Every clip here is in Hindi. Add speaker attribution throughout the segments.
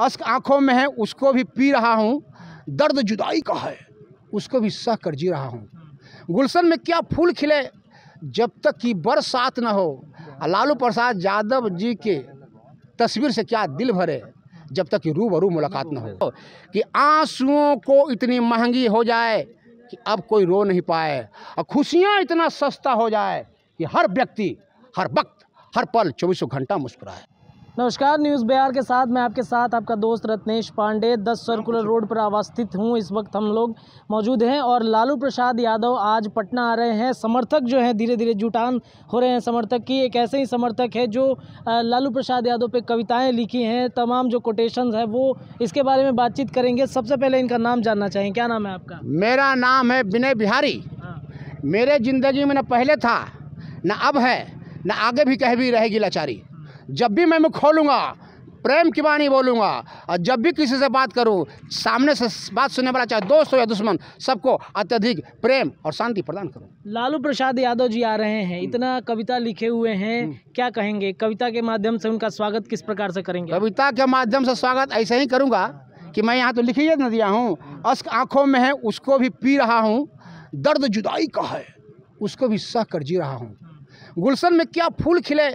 Speaker 1: अश्क आँखों में है उसको भी पी रहा हूँ दर्द जुदाई का है उसको भी सह कर जी रहा हूँ गुलशन में क्या फूल खिले जब तक कि बरसात न हो लालू प्रसाद यादव जी के तस्वीर से क्या दिल भरे जब तक कि रूबरू मुलाकात न हो कि आंसुओं को इतनी महंगी हो जाए कि अब कोई रो नहीं पाए और खुशियाँ इतना सस्ता हो जाए कि हर व्यक्ति हर वक्त हर पल चौबीसों घंटा मुस्कुराए
Speaker 2: नमस्कार न्यूज़ बिहार के साथ मैं आपके साथ आपका दोस्त रत्नेश पांडे दस सर्कुलर रोड पर अवस्थित हूं इस वक्त हम लोग मौजूद हैं और लालू प्रसाद यादव आज पटना आ रहे हैं समर्थक जो हैं धीरे धीरे जुटान हो रहे हैं समर्थक की एक ऐसे ही समर्थक है जो लालू प्रसाद यादव पे कविताएं लिखी हैं तमाम जो कोटेशन है वो इसके बारे में बातचीत करेंगे
Speaker 1: सबसे पहले इनका नाम जानना चाहेंगे क्या नाम है आपका मेरा नाम है विनय बिहारी हाँ। मेरे ज़िंदगी में न पहले था न अब है न आगे भी कह भी रहेगी लाचारी जब भी मैं मुँह खोलूँगा प्रेम की वाणी बोलूँगा और जब भी किसी से बात करूँ सामने से बात सुनने वाला चाहे दोस्त हो या दुश्मन सबको अत्यधिक प्रेम और शांति प्रदान करूँ
Speaker 2: लालू प्रसाद यादव जी आ रहे हैं हम्म। इतना कविता लिखे हुए हैं हम्म। क्या कहेंगे कविता के माध्यम
Speaker 1: से उनका स्वागत किस प्रकार से करेंगे कविता के माध्यम से स्वागत ऐसे ही करूँगा कि मैं यहाँ तो लिखी न दिया हूँ अस्क आँखों में है उसको भी पी रहा हूँ दर्द जुदाई का है उसको भी सह कर जी रहा हूँ गुलशन में क्या फूल खिले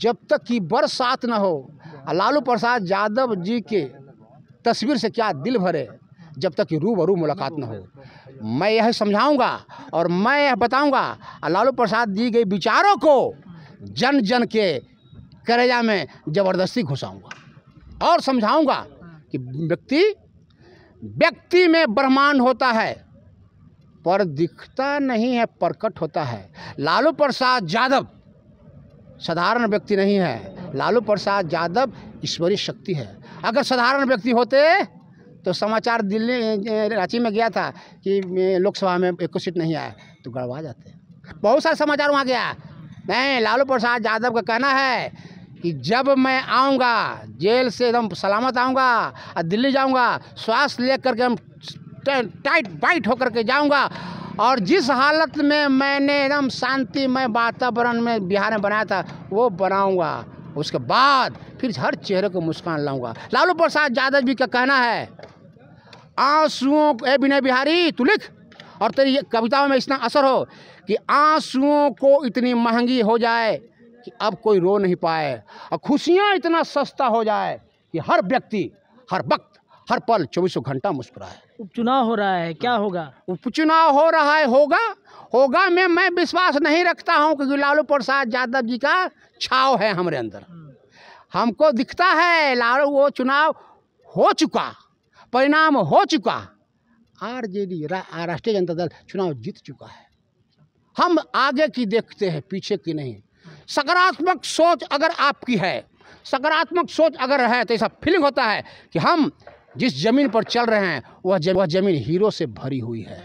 Speaker 1: जब तक कि बरसात न हो लालू प्रसाद यादव जी के तस्वीर से क्या दिल भरे जब तक कि रूबरू मुलाकात न हो मैं यह समझाऊंगा और मैं यह बताऊंगा लालू प्रसाद दी गई विचारों को जन जन के करेजा में ज़बरदस्ती घुसाऊंगा और समझाऊंगा कि व्यक्ति व्यक्ति में ब्रह्मांड होता है पर दिखता नहीं है प्रकट होता है लालू प्रसाद यादव साधारण व्यक्ति नहीं है लालू प्रसाद यादव ईश्वरीय शक्ति है अगर साधारण व्यक्ति होते तो समाचार दिल्ली रांची में गया था कि लोकसभा में एक सीट नहीं आया तो गड़वा जाते बहुत सारे समाचार वहाँ गया नहीं लालू प्रसाद यादव का कहना है कि जब मैं आऊँगा जेल से एकदम सलामत आऊँगा और दिल्ली जाऊँगा श्वास ले करके हम टाइट बाइट होकर के जाऊँगा और जिस हालत में मैंने एकदम शांतिमय वातावरण में बिहार में बनाया था वो बनाऊंगा उसके बाद फिर हर चेहरे को मुस्कान लाऊंगा लालू प्रसाद यादव जी का कहना है आंसुओं ए विनय बिहारी तू लिख और तेरी कविताओं में इतना असर हो कि आंसुओं को इतनी महंगी हो जाए कि अब कोई रो नहीं पाए और खुशियाँ इतना सस्ता हो जाए कि हर व्यक्ति हर वक्त हर पल चौबीसों घंटा मुस्कुरा है उपचुनाव हो रहा है क्या होगा उपचुनाव हो रहा है होगा होगा मैं मैं विश्वास नहीं रखता हूँ क्योंकि लालू प्रसाद यादव जी का छाव है हमारे अंदर हम्म। हमको दिखता है लालू वो चुनाव हो चुका परिणाम हो चुका आर जे डी राष्ट्रीय जनता दल चुनाव जीत चुका है हम आगे की देखते हैं पीछे की नहीं सकारात्मक सोच अगर आपकी है सकारात्मक सोच अगर है तो ऐसा फीलिंग होता है कि हम जिस जमीन पर चल रहे हैं वह जमीन, वह जमीन हीरो से भरी हुई है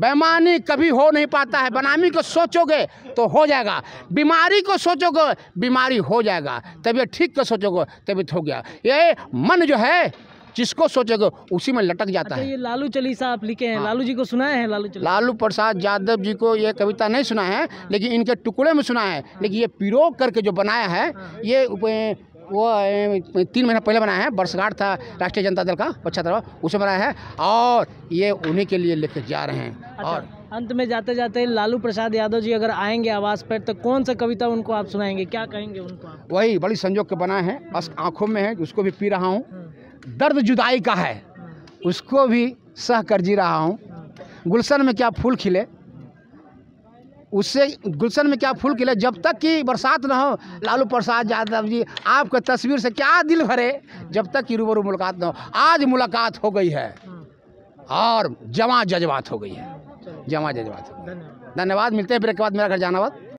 Speaker 1: बेमानी कभी हो नहीं पाता है बनामी को सोचोगे तो हो जाएगा बीमारी को सोचोगे बीमारी हो जाएगा तबीयत ठीक को सोचोगे तबीयत हो गया ये मन जो है जिसको सोचोगे उसी में लटक जाता अच्छा, है ये लालू चालीसा आप लिखे हैं हाँ। लालू जी को सुनाए हैं लालू चली लालू प्रसाद यादव जी को ये कविता नहीं सुना है लेकिन इनके टुकड़े में सुना है लेकिन ये पिरो करके जो बनाया है हाँ। ये वो तीन महीना पहले बनाया है बरसगांठ था राष्ट्रीय जनता दल का पचहत्तर उसमें बनाया है और ये उन्हीं के लिए लेकर जा रहे हैं अच्छा, और
Speaker 2: अंत में जाते जाते लालू प्रसाद यादव जी अगर आएंगे आवास पर तो कौन सा कविता उनको आप सुनाएंगे क्या कहेंगे उनको
Speaker 1: वही बड़ी संजोग के बनाए हैं बस आँखों में है उसको भी पी रहा हूँ हाँ। दर्द जुदाई का है हाँ। उसको भी सह कर जी रहा हूँ हाँ। गुलशन में क्या फूल खिले उससे गुलशन में क्या फूल खिले जब तक कि बरसात ना हो लालू प्रसाद यादव जी आपके तस्वीर से क्या दिल भरे जब तक कि रूबरू मुलाकात ना हो आज मुलाकात हो गई है और जमा जज्बात हो गई है जमा जज्बात हो गई धन्यवाद मिलते हैं ब्रेक के बाद मेरा घर जाना बात